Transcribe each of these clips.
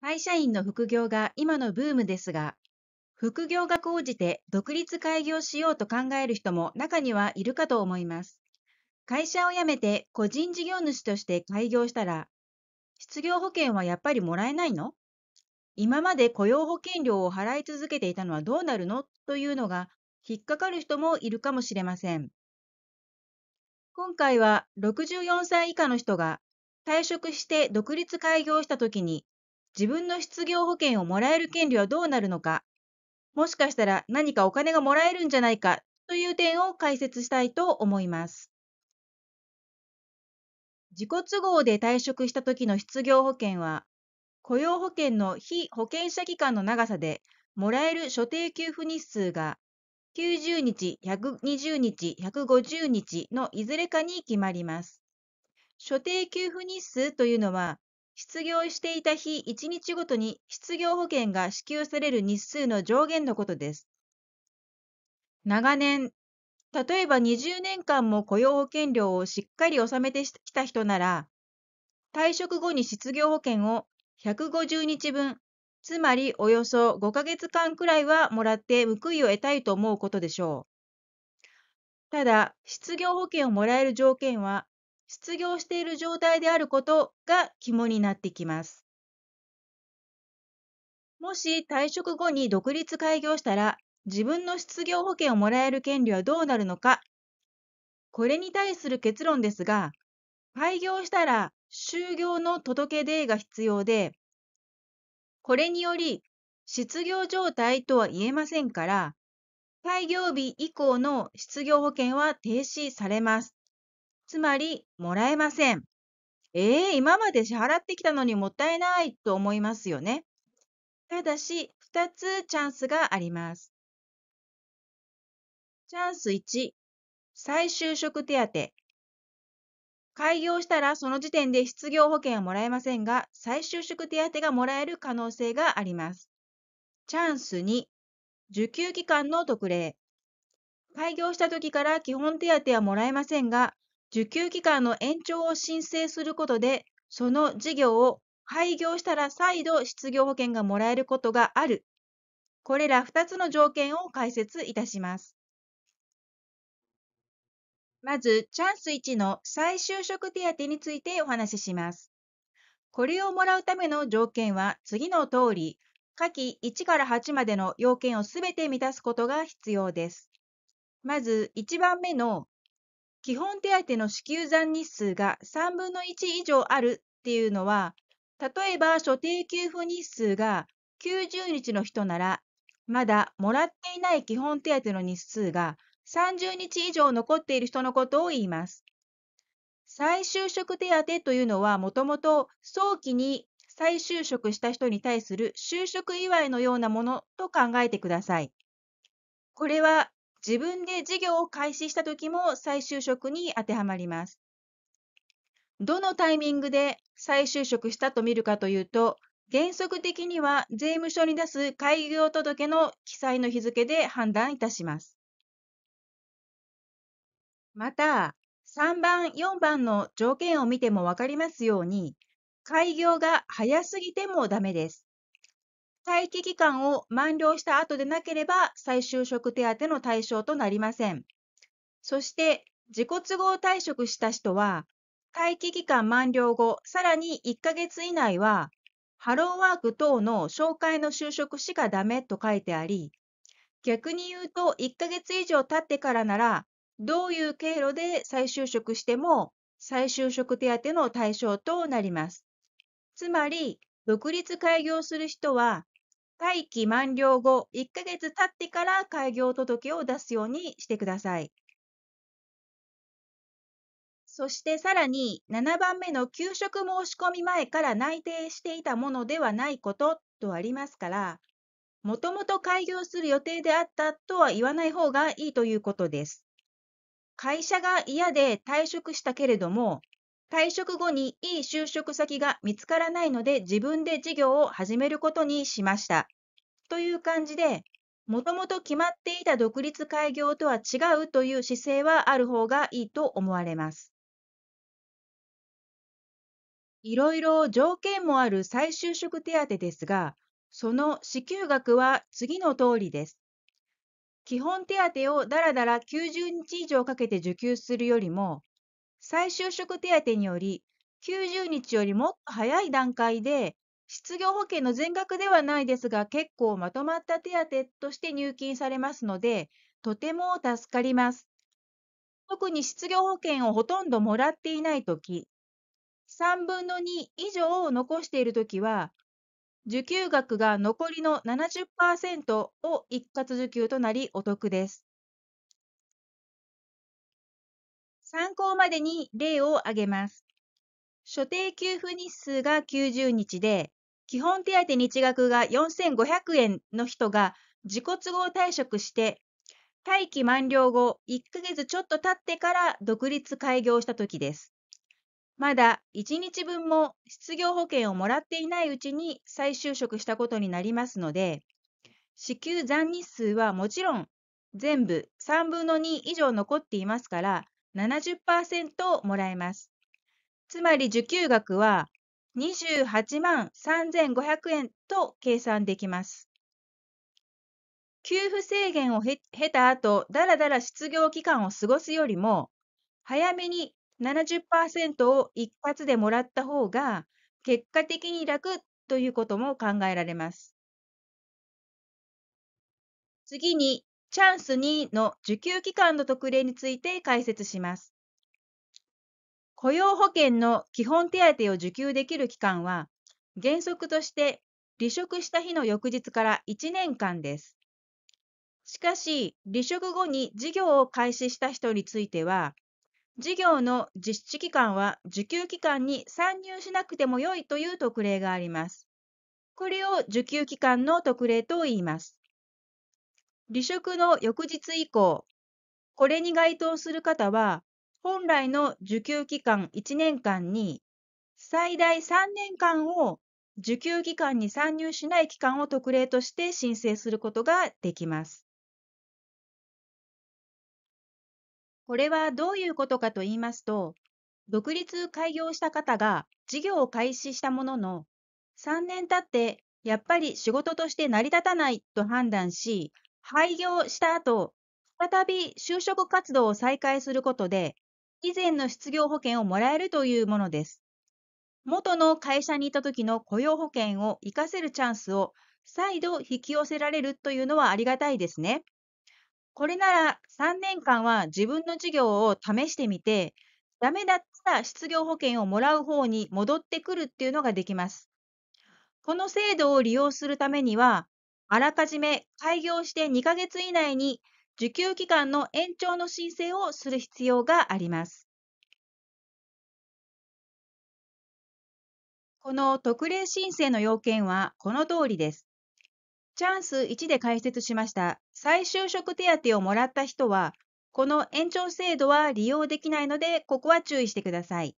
会社員の副業が今のブームですが、副業が講じて独立開業しようと考える人も中にはいるかと思います。会社を辞めて個人事業主として開業したら、失業保険はやっぱりもらえないの今まで雇用保険料を払い続けていたのはどうなるのというのが引っかかる人もいるかもしれません。今回は64歳以下の人が退職して独立開業した時に自分の失業保険をもらえる権利はどうなるのか、もしかしたら何かお金がもらえるんじゃないかという点を解説したいと思います。自己都合で退職した時の失業保険は、雇用保険の非保険者期間の長さで、もらえる所定給付日数が90日、120日、150日のいずれかに決まります。所定給付日数というのは、失業していた日1日ごとに失業保険が支給される日数の上限のことです。長年、例えば20年間も雇用保険料をしっかり納めてきた人なら、退職後に失業保険を150日分、つまりおよそ5ヶ月間くらいはもらって報いを得たいと思うことでしょう。ただ、失業保険をもらえる条件は失業している状態であることが肝になってきます。もし退職後に独立開業したら、自分の失業保険をもらえる権利はどうなるのか。これに対する結論ですが、開業したら就業の届け出が必要で、これにより失業状態とは言えませんから、開業日以降の失業保険は停止されます。つまり、もらえません。ええー、今まで支払ってきたのにもったいないと思いますよね。ただし、2つチャンスがあります。チャンス1、再就職手当。開業したらその時点で失業保険はもらえませんが、再就職手当がもらえる可能性があります。チャンス2、受給期間の特例。開業した時から基本手当はもらえませんが、受給期間の延長を申請することで、その事業を廃業したら再度失業保険がもらえることがある。これら2つの条件を解説いたします。まず、チャンス1の再就職手当についてお話しします。これをもらうための条件は次の通り、下記1から8までの要件をすべて満たすことが必要です。まず、1番目の基本手当の支給残日数が3分の1以上あるっていうのは、例えば所定給付日数が90日の人なら、まだもらっていない基本手当の日数が30日以上残っている人のことを言います。再就職手当というのはもともと早期に再就職した人に対する就職祝いのようなものと考えてください。これは自分で事業を開始した時も再就職に当てはまります。どのタイミングで再就職したと見るかというと、原則的には税務署に出す開業届の記載の日付で判断いたします。また、3番、4番の条件を見てもわかりますように、開業が早すぎてもダメです。待機期間を満了した後でなければ再就職手当の対象となりません。そして自己都合退職した人は待機期間満了後、さらに1ヶ月以内はハローワーク等の紹介の就職しかダメと書いてあり、逆に言うと1ヶ月以上経ってからならどういう経路で再就職しても再就職手当の対象となります。つまり、独立開業する人は会期満了後1ヶ月経ってから開業届を出すようにしてください。そしてさらに7番目の給食申し込み前から内定していたものではないこととありますから、もともと開業する予定であったとは言わない方がいいということです。会社が嫌で退職したけれども、退職後にいい就職先が見つからないので自分で事業を始めることにしました。という感じで、もともと決まっていた独立開業とは違うという姿勢はある方がいいと思われます。いろいろ条件もある再就職手当ですが、その支給額は次の通りです。基本手当をだらだら90日以上かけて受給するよりも、再就職手当により、90日よりもっと早い段階で、失業保険の全額ではないですが、結構まとまった手当として入金されますので、とても助かります。特に失業保険をほとんどもらっていないとき、3分の2以上を残しているときは、受給額が残りの70%を一括受給となりお得です。参考までに例を挙げます。所定給付日数が90日で、基本手当日額が4500円の人が自己都合退職して、待機満了後1ヶ月ちょっと経ってから独立開業した時です。まだ1日分も失業保険をもらっていないうちに再就職したことになりますので、支給残日数はもちろん全部3分の2以上残っていますから、70%をもらえます。つまり受給額は28万3500円と計算できます。給付制限を経た後、だらだら失業期間を過ごすよりも、早めに70%を一括でもらった方が、結果的に楽ということも考えられます。次に、チャンス2の受給期間の特例について解説します。雇用保険の基本手当を受給できる期間は、原則として離職した日の翌日から1年間です。しかし、離職後に事業を開始した人については、事業の実施期間は受給期間に参入しなくても良いという特例があります。これを受給期間の特例と言います。離職の翌日以降、これに該当する方は、本来の受給期間1年間に、最大3年間を受給期間に参入しない期間を特例として申請することができます。これはどういうことかと言いますと、独立開業した方が事業を開始したものの、3年経ってやっぱり仕事として成り立たないと判断し、廃業した後、再び就職活動を再開することで、以前の失業保険をもらえるというものです。元の会社にいた時の雇用保険を活かせるチャンスを再度引き寄せられるというのはありがたいですね。これなら3年間は自分の事業を試してみて、ダメだったら失業保険をもらう方に戻ってくるっていうのができます。この制度を利用するためには、あらかじめ開業して2ヶ月以内に受給期間の延長の申請をする必要があります。この特例申請の要件はこの通りです。チャンス1で解説しました再就職手当をもらった人は、この延長制度は利用できないので、ここは注意してください。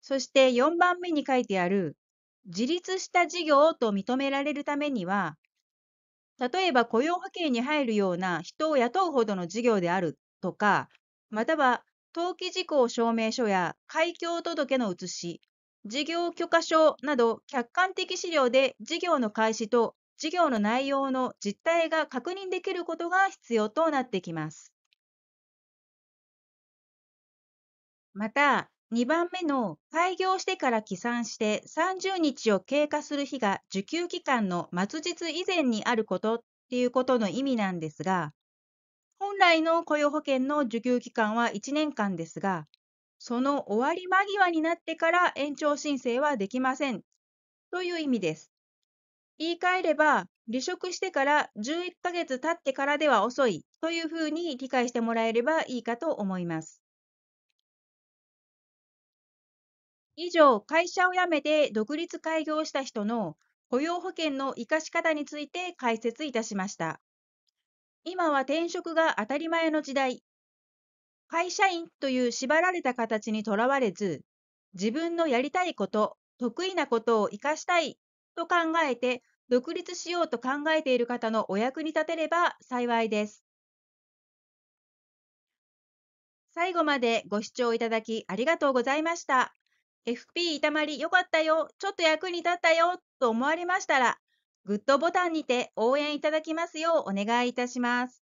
そして4番目に書いてある、自立した事業と認められるためには、例えば雇用保険に入るような人を雇うほどの事業であるとか、または登記事項証明書や開業届の写し、事業許可証など客観的資料で事業の開始と事業の内容の実態が確認できることが必要となってきます。また、2番目の開業してから起算して30日を経過する日が受給期間の末日以前にあることっていうことの意味なんですが、本来の雇用保険の受給期間は1年間ですが、その終わり間際になってから延長申請はできませんという意味です。言い換えれば、離職してから11ヶ月経ってからでは遅いというふうに理解してもらえればいいかと思います。以上、会社を辞めて独立開業した人の雇用保険の活かし方について解説いたしました。今は転職が当たり前の時代。会社員という縛られた形にとらわれず、自分のやりたいこと、得意なことを活かしたいと考えて独立しようと考えている方のお役に立てれば幸いです。最後までご視聴いただきありがとうございました。FP たまりよかったよ、ちょっと役に立ったよと思われましたら、グッドボタンにて応援いただきますようお願いいたします。